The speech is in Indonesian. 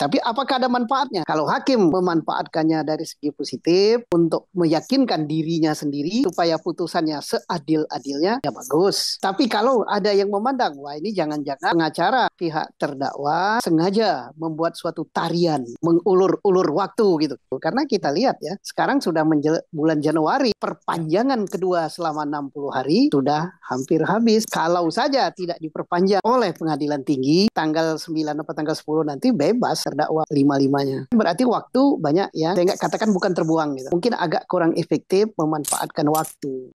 Tapi apakah ada manfaatnya? Kalau hakim memanfaatkannya dari segi positif untuk meyakinkan dirinya sendiri supaya putusannya seadil-adilnya, ya bagus. Tapi kalau ada yang memandang, wah ini jangan-jangan pengacara pihak terdakwa sengaja membuat suatu tarian, mengulur-ulur waktu gitu. Karena kita lihat ya, sekarang sudah bulan Januari, perpanjangan kedua selama 60 hari sudah hampir habis. Kalau saja tidak diperpanjang oleh pengadilan tinggi, tanggal 9 atau tanggal 10 nanti bebas terdakwa lima-limanya. Berarti waktu banyak ya, saya nggak katakan bukan terbuang gitu. Mungkin agak kurang efektif memanfaatkan waktu.